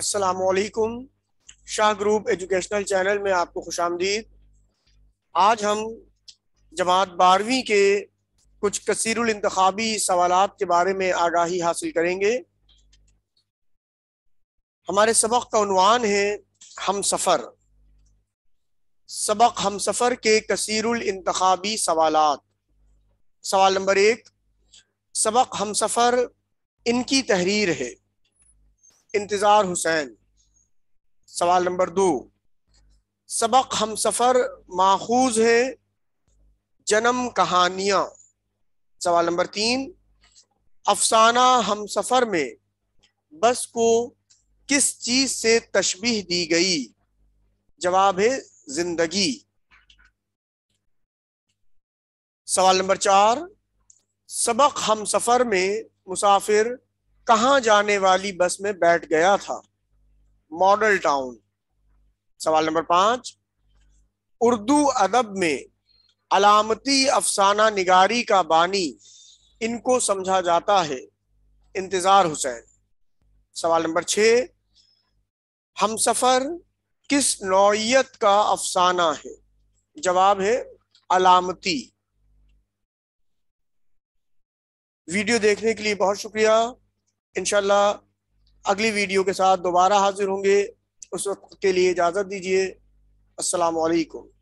असलकुम Shah group educational channel में आपको खुश आमदीद आज हम जमात बारहवीं के कुछ कसर सवाल के बारे में आगाही हासिल करेंगे हमारे सबक का उनवान है हम सफ़र सबक हम सफ़र के कसर सवाल सवाल नंबर एक सबक हम सफ़र इनकी तहरीर है इंतज़ार हुसैन सवाल नंबर दो सबक हम सफ़र माखूज है जन्म कहानियां सवाल नंबर तीन अफसाना हम सफ़र में बस को किस चीज़ से तशबीह दी गई जवाब है ज़िंदगी सवाल नंबर चार सबक हम सफ़र में मुसाफिर कहा जाने वाली बस में बैठ गया था मॉडल टाउन सवाल नंबर पांच उर्दू अदब में अलामती अफसाना निगारी का बानी इनको समझा जाता है इंतजार हुसैन सवाल नंबर छ हम सफर किस नौयत का अफसाना है जवाब है अलामती वीडियो देखने के लिए बहुत शुक्रिया इनशाला अगली वीडियो के साथ दोबारा हाजिर होंगे उस वक्त के लिए इजाज़त दीजिए असलकुम